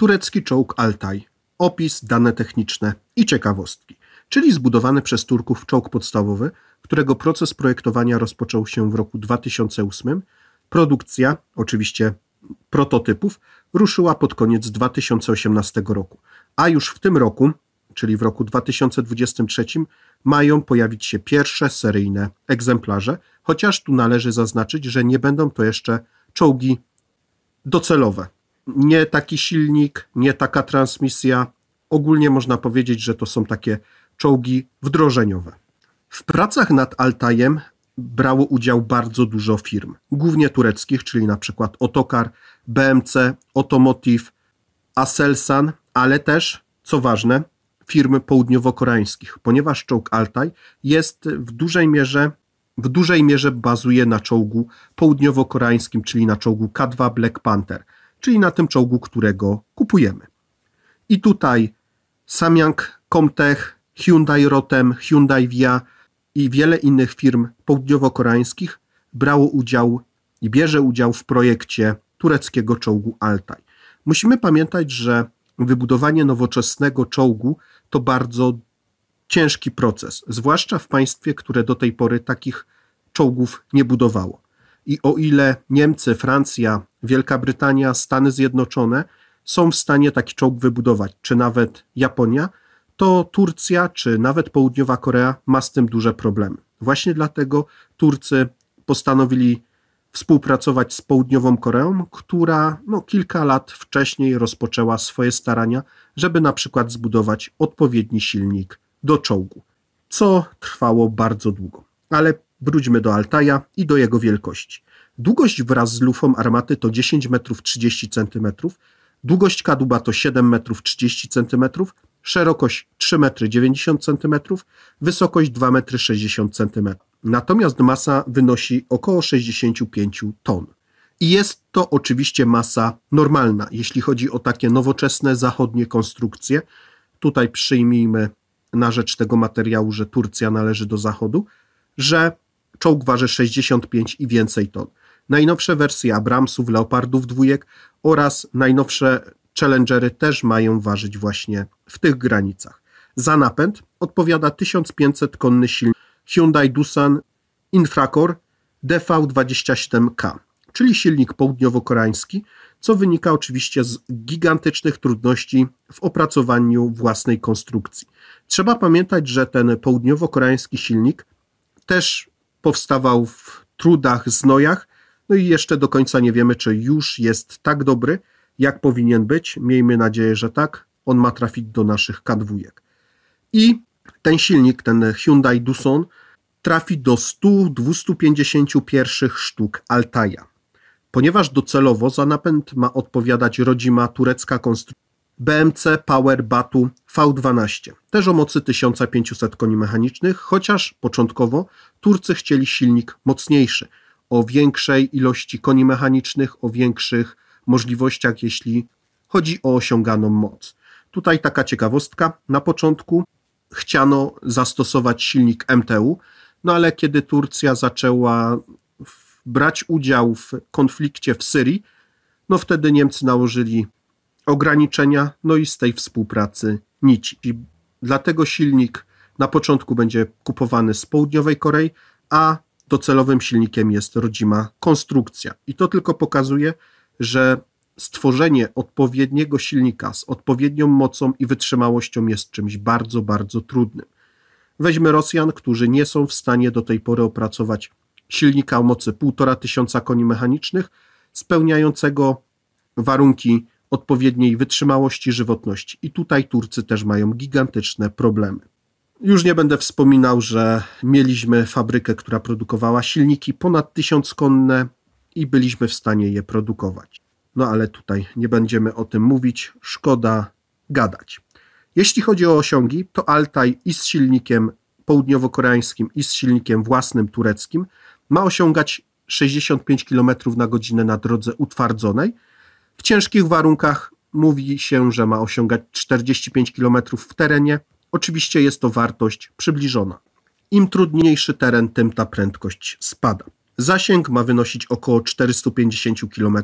Turecki czołg Altaj. Opis, dane techniczne i ciekawostki. Czyli zbudowany przez Turków czołg podstawowy, którego proces projektowania rozpoczął się w roku 2008. Produkcja, oczywiście prototypów, ruszyła pod koniec 2018 roku. A już w tym roku, czyli w roku 2023, mają pojawić się pierwsze seryjne egzemplarze, chociaż tu należy zaznaczyć, że nie będą to jeszcze czołgi docelowe, nie taki silnik, nie taka transmisja. Ogólnie można powiedzieć, że to są takie czołgi wdrożeniowe. W pracach nad Altajem brało udział bardzo dużo firm, głównie tureckich, czyli na przykład Otokar, BMC, Automotive, Aselsan, ale też, co ważne, firmy południowo-koreańskich, ponieważ czołg Altaj jest w dużej mierze w dużej mierze bazuje na czołgu południowo-koreańskim, czyli na czołgu K2 Black Panther – czyli na tym czołgu, którego kupujemy. I tutaj Samyang, Comtech, Hyundai Rotem, Hyundai Via i wiele innych firm południowo-koreańskich brało udział i bierze udział w projekcie tureckiego czołgu Altaj. Musimy pamiętać, że wybudowanie nowoczesnego czołgu to bardzo ciężki proces, zwłaszcza w państwie, które do tej pory takich czołgów nie budowało. I o ile Niemcy, Francja, Wielka Brytania, Stany Zjednoczone są w stanie taki czołg wybudować, czy nawet Japonia, to Turcja, czy nawet Południowa Korea ma z tym duże problemy. Właśnie dlatego Turcy postanowili współpracować z Południową Koreą, która no, kilka lat wcześniej rozpoczęła swoje starania, żeby na przykład zbudować odpowiedni silnik do czołgu, co trwało bardzo długo. Ale Wróćmy do Altaja i do jego wielkości. Długość wraz z lufą armaty to 10 metrów 30 cm, długość kadłuba to 7 metrów 30 cm, szerokość 3 metry 90 cm, wysokość 2 metry 60 cm. Natomiast masa wynosi około 65 ton. I jest to oczywiście masa normalna, jeśli chodzi o takie nowoczesne zachodnie konstrukcje. Tutaj przyjmijmy na rzecz tego materiału, że Turcja należy do Zachodu, że Czołg waży 65 i więcej ton. Najnowsze wersje Abramsów, Leopardów dwójek oraz najnowsze Challengery też mają ważyć właśnie w tych granicach. Za napęd odpowiada 1500-konny silnik Hyundai Dusan Infracore DV27K, czyli silnik południowo-koreański, co wynika oczywiście z gigantycznych trudności w opracowaniu własnej konstrukcji. Trzeba pamiętać, że ten południowo-koreański silnik też powstawał w trudach, znojach, no i jeszcze do końca nie wiemy, czy już jest tak dobry, jak powinien być. Miejmy nadzieję, że tak. On ma trafić do naszych K2. I ten silnik, ten Hyundai Tucson trafi do 100-250 pierwszych sztuk Altaja. Ponieważ docelowo za napęd ma odpowiadać rodzima turecka konstrukcja BMC Power Batu V12, też o mocy 1500 koni mechanicznych, chociaż początkowo Turcy chcieli silnik mocniejszy, o większej ilości koni mechanicznych, o większych możliwościach, jeśli chodzi o osiąganą moc. Tutaj taka ciekawostka. Na początku chciano zastosować silnik MTU, no ale kiedy Turcja zaczęła brać udział w konflikcie w Syrii, no wtedy Niemcy nałożyli ograniczenia, no i z tej współpracy nic, I dlatego silnik na początku będzie kupowany z południowej Korei, a docelowym silnikiem jest rodzima konstrukcja. I to tylko pokazuje, że stworzenie odpowiedniego silnika z odpowiednią mocą i wytrzymałością jest czymś bardzo, bardzo trudnym. Weźmy Rosjan, którzy nie są w stanie do tej pory opracować silnika o mocy 1,5 tysiąca koni mechanicznych, spełniającego warunki odpowiedniej wytrzymałości żywotności. I tutaj Turcy też mają gigantyczne problemy. Już nie będę wspominał, że mieliśmy fabrykę, która produkowała silniki ponad konne i byliśmy w stanie je produkować. No ale tutaj nie będziemy o tym mówić, szkoda gadać. Jeśli chodzi o osiągi, to Altaj i z silnikiem południowo-koreańskim i z silnikiem własnym tureckim ma osiągać 65 km na godzinę na drodze utwardzonej, w ciężkich warunkach mówi się, że ma osiągać 45 km w terenie. Oczywiście jest to wartość przybliżona. Im trudniejszy teren, tym ta prędkość spada. Zasięg ma wynosić około 450 km,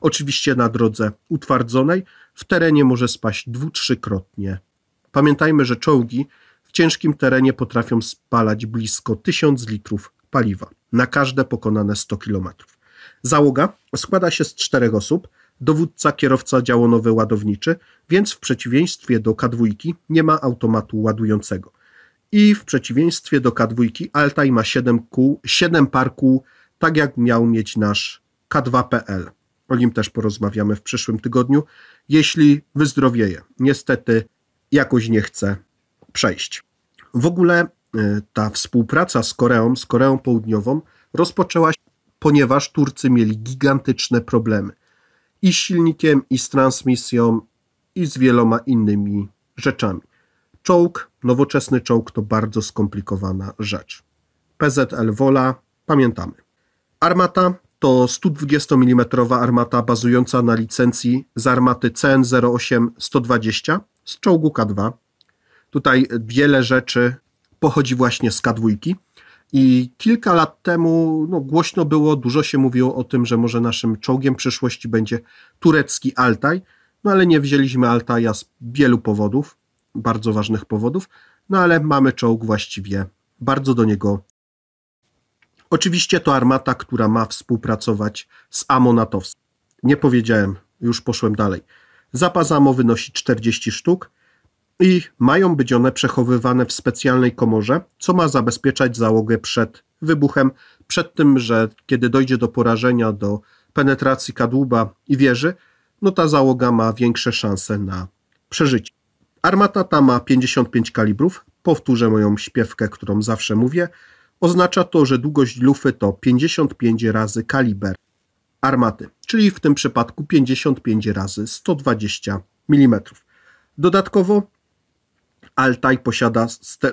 oczywiście na drodze utwardzonej. W terenie może spaść dwu-trzykrotnie. Pamiętajmy, że czołgi w ciężkim terenie potrafią spalać blisko 1000 litrów paliwa na każde pokonane 100 km. Załoga składa się z czterech osób – dowódca kierowca działonowy ładowniczy, więc w przeciwieństwie do K2 nie ma automatu ładującego. I w przeciwieństwie do K2 Altaj ma 7, kół, 7 par kół, tak jak miał mieć nasz K2PL. O nim też porozmawiamy w przyszłym tygodniu, jeśli wyzdrowieje. Niestety jakoś nie chce przejść. W ogóle e, ta współpraca z Koreą, z Koreą Południową rozpoczęła się, ponieważ Turcy mieli gigantyczne problemy i z silnikiem, i z transmisją, i z wieloma innymi rzeczami. Czołg, nowoczesny czołg to bardzo skomplikowana rzecz. PZL Wola, pamiętamy. Armata to 120 mm armata bazująca na licencji z armaty CN08-120 z czołgu K2. Tutaj wiele rzeczy pochodzi właśnie z K2. I kilka lat temu no, głośno było, dużo się mówiło o tym, że może naszym czołgiem przyszłości będzie turecki Altaj, no ale nie wzięliśmy Altaja z wielu powodów, bardzo ważnych powodów, no ale mamy czołg właściwie bardzo do niego. Oczywiście to armata, która ma współpracować z Amonatowskim. Nie powiedziałem, już poszłem dalej. Zapas AMO wynosi 40 sztuk, i mają być one przechowywane w specjalnej komorze, co ma zabezpieczać załogę przed wybuchem, przed tym, że kiedy dojdzie do porażenia, do penetracji kadłuba i wieży, no ta załoga ma większe szanse na przeżycie. Armata ta ma 55 kalibrów. Powtórzę moją śpiewkę, którą zawsze mówię. Oznacza to, że długość lufy to 55 razy kaliber armaty, czyli w tym przypadku 55 razy 120 mm. Dodatkowo Altaj posiada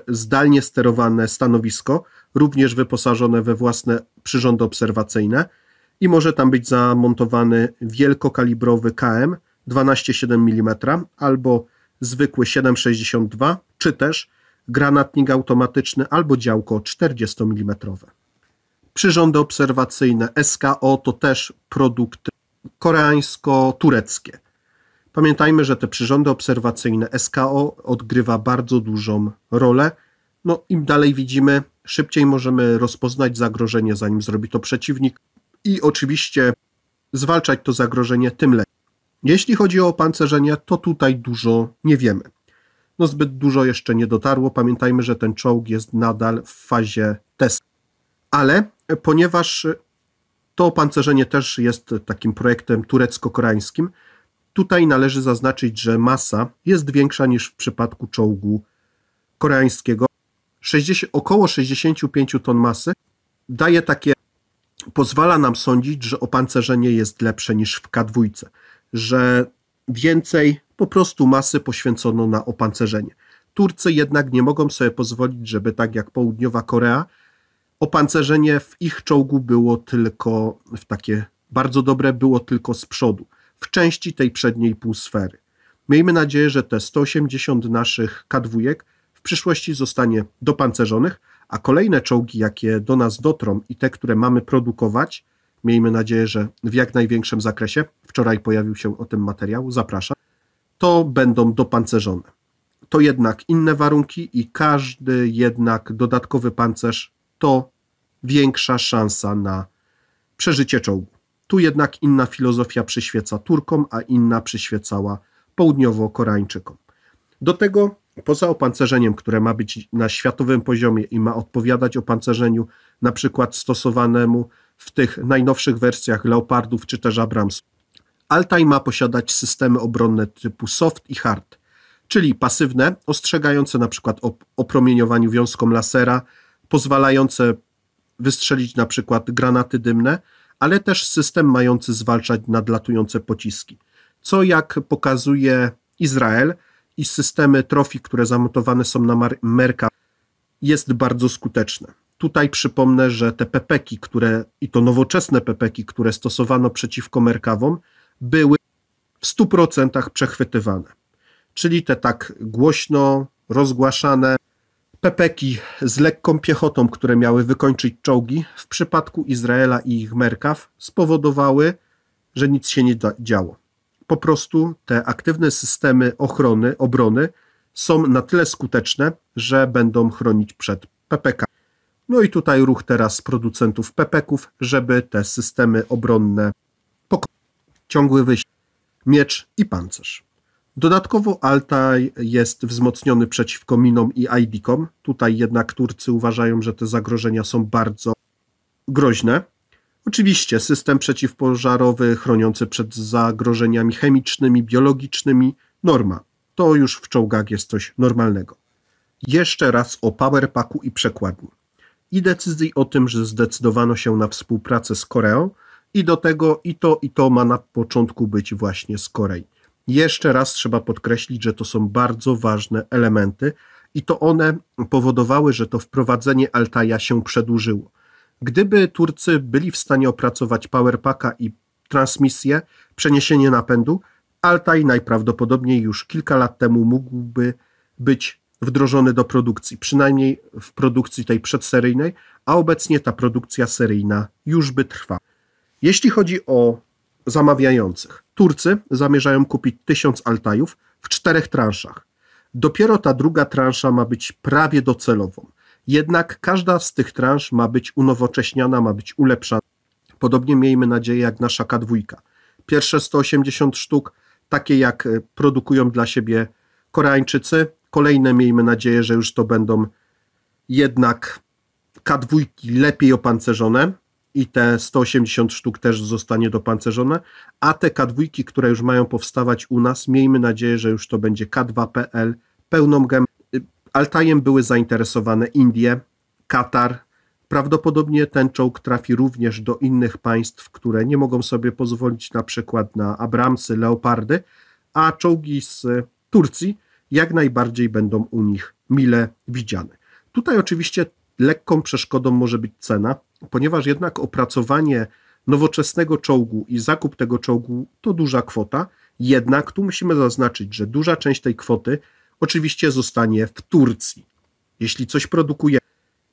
zdalnie sterowane stanowisko, również wyposażone we własne przyrządy obserwacyjne i może tam być zamontowany wielkokalibrowy KM 12,7 mm albo zwykły 7,62 czy też granatnik automatyczny albo działko 40 mm. Przyrządy obserwacyjne SKO to też produkty koreańsko-tureckie. Pamiętajmy, że te przyrządy obserwacyjne SKO odgrywa bardzo dużą rolę. No, im dalej widzimy, szybciej możemy rozpoznać zagrożenie, zanim zrobi to przeciwnik i oczywiście zwalczać to zagrożenie tym lepiej. Jeśli chodzi o opancerzenie, to tutaj dużo nie wiemy. No zbyt dużo jeszcze nie dotarło. Pamiętajmy, że ten czołg jest nadal w fazie testu. Ale ponieważ to opancerzenie też jest takim projektem turecko-koreańskim, Tutaj należy zaznaczyć, że masa jest większa niż w przypadku czołgu koreańskiego. 60, około 65 ton masy daje takie, pozwala nam sądzić, że opancerzenie jest lepsze niż w K2, że więcej po prostu masy poświęcono na opancerzenie. Turcy jednak nie mogą sobie pozwolić, żeby tak jak Południowa Korea, opancerzenie w ich czołgu było tylko w takie bardzo dobre, było tylko z przodu w części tej przedniej półsfery. Miejmy nadzieję, że te 180 naszych K2 w przyszłości zostanie dopancerzonych, a kolejne czołgi, jakie do nas dotrą i te, które mamy produkować, miejmy nadzieję, że w jak największym zakresie, wczoraj pojawił się o tym materiał, zapraszam, to będą dopancerzone. To jednak inne warunki i każdy jednak dodatkowy pancerz to większa szansa na przeżycie czołgu. Tu jednak inna filozofia przyświeca Turkom, a inna przyświecała południowo-Koreańczykom. Do tego, poza opancerzeniem, które ma być na światowym poziomie i ma odpowiadać opancerzeniu na przykład stosowanemu w tych najnowszych wersjach Leopardów czy też Abrams, Altaj ma posiadać systemy obronne typu soft i hard, czyli pasywne, ostrzegające na przykład o opromieniowaniu wiązką lasera, pozwalające wystrzelić na przykład granaty dymne, ale też system mający zwalczać nadlatujące pociski. Co jak pokazuje Izrael i systemy trofi, które zamontowane są na Merka, jest bardzo skuteczne. Tutaj przypomnę, że te pepeki, które i to nowoczesne pepeki, które stosowano przeciwko Merkawom, były w 100% przechwytywane. Czyli te tak głośno rozgłaszane pepeki z lekką piechotą, które miały wykończyć czołgi, w przypadku Izraela i ich merkaw spowodowały, że nic się nie działo. Po prostu te aktywne systemy ochrony, obrony są na tyle skuteczne, że będą chronić przed PPK. No i tutaj ruch teraz producentów pepeków, żeby te systemy obronne pokonały. Ciągły wyścig, miecz i pancerz. Dodatkowo Altaj jest wzmocniony przeciwko minom i IDKom. Tutaj jednak Turcy uważają, że te zagrożenia są bardzo groźne. Oczywiście system przeciwpożarowy chroniący przed zagrożeniami chemicznymi, biologicznymi, norma. To już w czołgach jest coś normalnego. Jeszcze raz o powerpacku i przekładni. I decyzji o tym, że zdecydowano się na współpracę z Koreą i do tego i to i to ma na początku być właśnie z Korei. Jeszcze raz trzeba podkreślić, że to są bardzo ważne elementy i to one powodowały, że to wprowadzenie Altaja się przedłużyło. Gdyby Turcy byli w stanie opracować powerpacka i transmisję, przeniesienie napędu, Altaj najprawdopodobniej już kilka lat temu mógłby być wdrożony do produkcji, przynajmniej w produkcji tej przedseryjnej, a obecnie ta produkcja seryjna już by trwała. Jeśli chodzi o zamawiających. Turcy zamierzają kupić tysiąc altajów w czterech transzach. Dopiero ta druga transza ma być prawie docelową. Jednak każda z tych transz ma być unowocześniana, ma być ulepszana. Podobnie miejmy nadzieję jak nasza K2. Pierwsze 180 sztuk, takie jak e, produkują dla siebie Koreańczycy. Kolejne miejmy nadzieję, że już to będą jednak K2 lepiej opancerzone, i te 180 sztuk też zostanie dopancerzone, a te K2, które już mają powstawać u nas, miejmy nadzieję, że już to będzie k 2pl pl pełną gamę. Y, Altajem były zainteresowane Indie, Katar. Prawdopodobnie ten czołg trafi również do innych państw, które nie mogą sobie pozwolić na przykład na Abramsy, Leopardy, a czołgi z Turcji jak najbardziej będą u nich mile widziane. Tutaj oczywiście lekką przeszkodą może być cena, ponieważ jednak opracowanie nowoczesnego czołgu i zakup tego czołgu to duża kwota, jednak tu musimy zaznaczyć, że duża część tej kwoty oczywiście zostanie w Turcji. Jeśli coś produkujemy,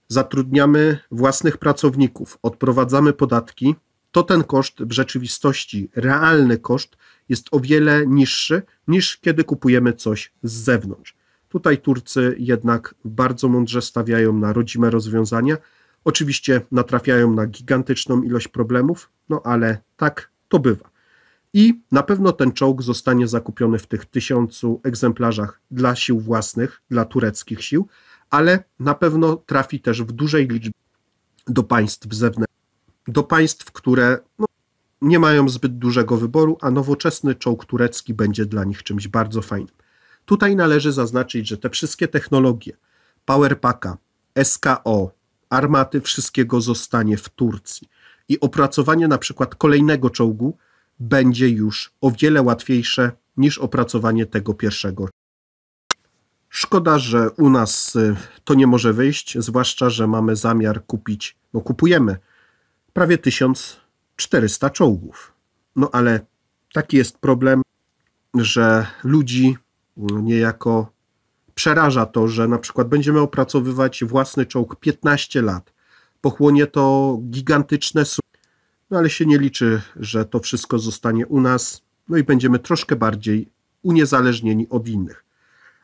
zatrudniamy własnych pracowników, odprowadzamy podatki, to ten koszt w rzeczywistości, realny koszt jest o wiele niższy niż kiedy kupujemy coś z zewnątrz. Tutaj Turcy jednak bardzo mądrze stawiają na rodzime rozwiązania Oczywiście natrafiają na gigantyczną ilość problemów, no ale tak to bywa. I na pewno ten czołg zostanie zakupiony w tych tysiącu egzemplarzach dla sił własnych, dla tureckich sił, ale na pewno trafi też w dużej liczbie do państw zewnętrznych, do państw, które no, nie mają zbyt dużego wyboru, a nowoczesny czołg turecki będzie dla nich czymś bardzo fajnym. Tutaj należy zaznaczyć, że te wszystkie technologie Powerpacka, SKO, armaty, wszystkiego zostanie w Turcji. I opracowanie na przykład kolejnego czołgu będzie już o wiele łatwiejsze niż opracowanie tego pierwszego. Szkoda, że u nas y, to nie może wyjść, zwłaszcza, że mamy zamiar kupić, no kupujemy prawie 1400 czołgów. No ale taki jest problem, że ludzi no, niejako przeraża to, że na przykład będziemy opracowywać własny czołg 15 lat. Pochłonie to gigantyczne sumy, no ale się nie liczy, że to wszystko zostanie u nas, no i będziemy troszkę bardziej uniezależnieni od innych.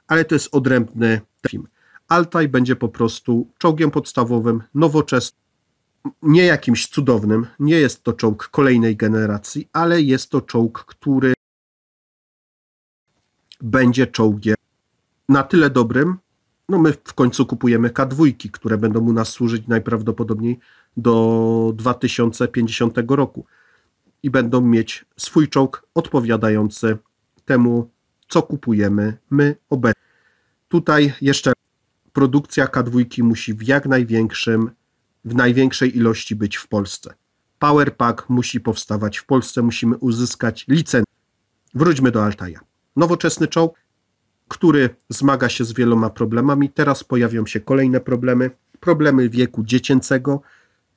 Ale to jest odrębny film. Altaj będzie po prostu czołgiem podstawowym, nowoczesnym, nie jakimś cudownym. Nie jest to czołg kolejnej generacji, ale jest to czołg, który będzie czołgiem na tyle dobrym, no my w końcu kupujemy K2, które będą mu nas służyć najprawdopodobniej do 2050 roku i będą mieć swój czołg odpowiadający temu, co kupujemy my obecnie. Tutaj jeszcze produkcja K2 musi w jak największym, w największej ilości być w Polsce. Powerpack musi powstawać w Polsce, musimy uzyskać licencję. Wróćmy do Altaja. Nowoczesny czołg który zmaga się z wieloma problemami. Teraz pojawią się kolejne problemy, problemy wieku dziecięcego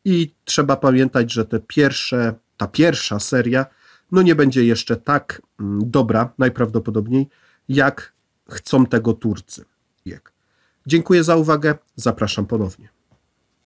i trzeba pamiętać, że te pierwsze, ta pierwsza seria no nie będzie jeszcze tak mm, dobra najprawdopodobniej, jak chcą tego Turcy. Dziękuję za uwagę, zapraszam ponownie.